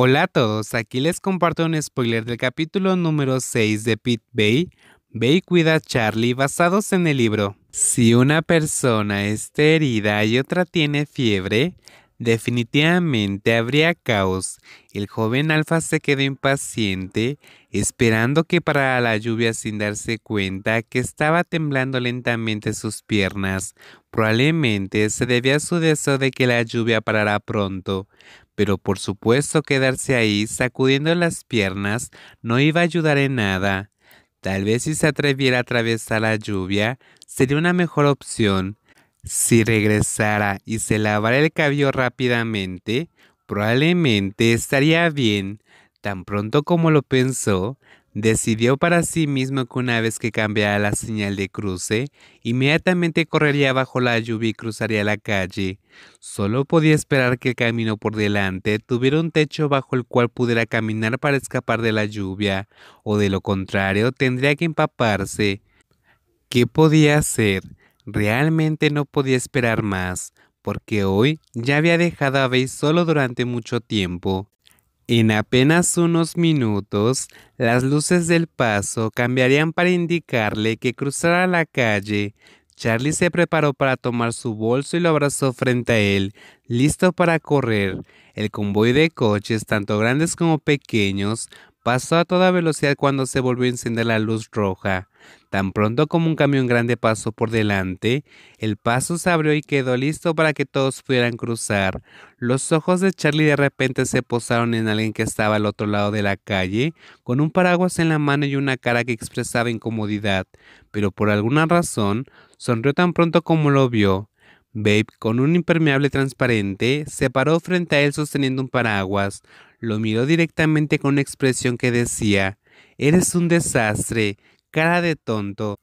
Hola a todos, aquí les comparto un spoiler del capítulo número 6 de Pit Bay. Bay cuida Charlie basados en el libro. Si una persona está herida y otra tiene fiebre, Definitivamente habría caos. El joven alfa se quedó impaciente, esperando que parara la lluvia sin darse cuenta que estaba temblando lentamente sus piernas. Probablemente se debía a su deseo de que la lluvia parara pronto. Pero por supuesto quedarse ahí sacudiendo las piernas no iba a ayudar en nada. Tal vez si se atreviera a atravesar la lluvia, sería una mejor opción, si regresara y se lavara el cabello rápidamente, probablemente estaría bien. Tan pronto como lo pensó, decidió para sí mismo que una vez que cambiara la señal de cruce, inmediatamente correría bajo la lluvia y cruzaría la calle. Solo podía esperar que el camino por delante tuviera un techo bajo el cual pudiera caminar para escapar de la lluvia, o de lo contrario tendría que empaparse. ¿Qué podía hacer? Realmente no podía esperar más, porque hoy ya había dejado a Bey solo durante mucho tiempo. En apenas unos minutos, las luces del paso cambiarían para indicarle que cruzara la calle. Charlie se preparó para tomar su bolso y lo abrazó frente a él, listo para correr. El convoy de coches, tanto grandes como pequeños, pasó a toda velocidad cuando se volvió a encender la luz roja. Tan pronto como un camión grande pasó por delante, el paso se abrió y quedó listo para que todos pudieran cruzar. Los ojos de Charlie de repente se posaron en alguien que estaba al otro lado de la calle, con un paraguas en la mano y una cara que expresaba incomodidad, pero por alguna razón sonrió tan pronto como lo vio. Babe, con un impermeable transparente, se paró frente a él sosteniendo un paraguas. Lo miró directamente con una expresión que decía Eres un desastre cara de tonto.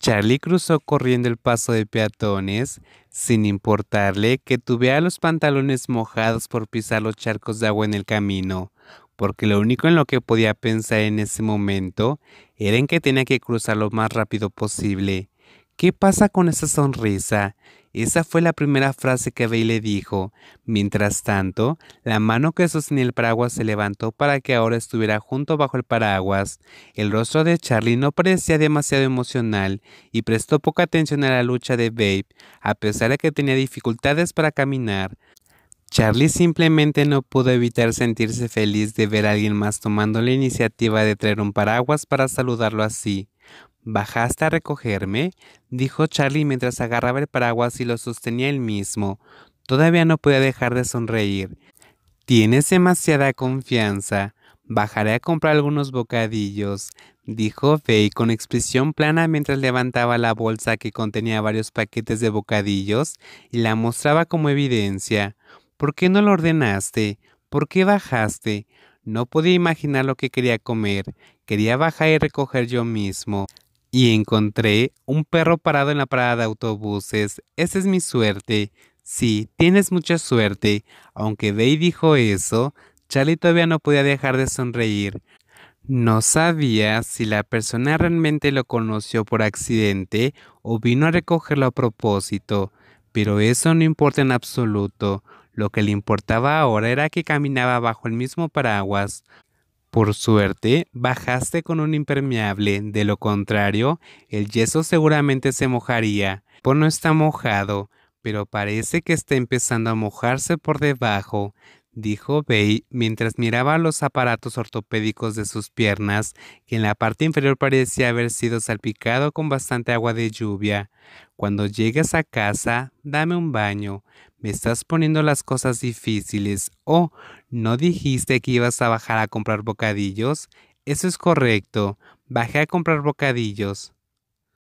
Charlie cruzó corriendo el paso de peatones, sin importarle que tuviera los pantalones mojados por pisar los charcos de agua en el camino, porque lo único en lo que podía pensar en ese momento era en que tenía que cruzar lo más rápido posible. ¿Qué pasa con esa sonrisa? Esa fue la primera frase que Babe le dijo. Mientras tanto, la mano que sostenía el paraguas se levantó para que ahora estuviera junto bajo el paraguas. El rostro de Charlie no parecía demasiado emocional y prestó poca atención a la lucha de Babe, a pesar de que tenía dificultades para caminar. Charlie simplemente no pudo evitar sentirse feliz de ver a alguien más tomando la iniciativa de traer un paraguas para saludarlo así. ¿Bajaste a recogerme? dijo Charlie mientras agarraba el paraguas y lo sostenía él mismo. Todavía no podía dejar de sonreír. Tienes demasiada confianza. Bajaré a comprar algunos bocadillos, dijo Fay con expresión plana mientras levantaba la bolsa que contenía varios paquetes de bocadillos y la mostraba como evidencia. ¿Por qué no lo ordenaste? ¿Por qué bajaste? No podía imaginar lo que quería comer. Quería bajar y recoger yo mismo y encontré un perro parado en la parada de autobuses. Esa es mi suerte. Sí, tienes mucha suerte. Aunque Dave dijo eso, Charlie todavía no podía dejar de sonreír. No sabía si la persona realmente lo conoció por accidente o vino a recogerlo a propósito, pero eso no importa en absoluto. Lo que le importaba ahora era que caminaba bajo el mismo paraguas, por suerte, bajaste con un impermeable, de lo contrario, el yeso seguramente se mojaría. Por pues, no está mojado, pero parece que está empezando a mojarse por debajo dijo Bey mientras miraba los aparatos ortopédicos de sus piernas, que en la parte inferior parecía haber sido salpicado con bastante agua de lluvia. Cuando llegues a casa, dame un baño. Me estás poniendo las cosas difíciles. Oh, ¿no dijiste que ibas a bajar a comprar bocadillos? Eso es correcto. Bajé a comprar bocadillos.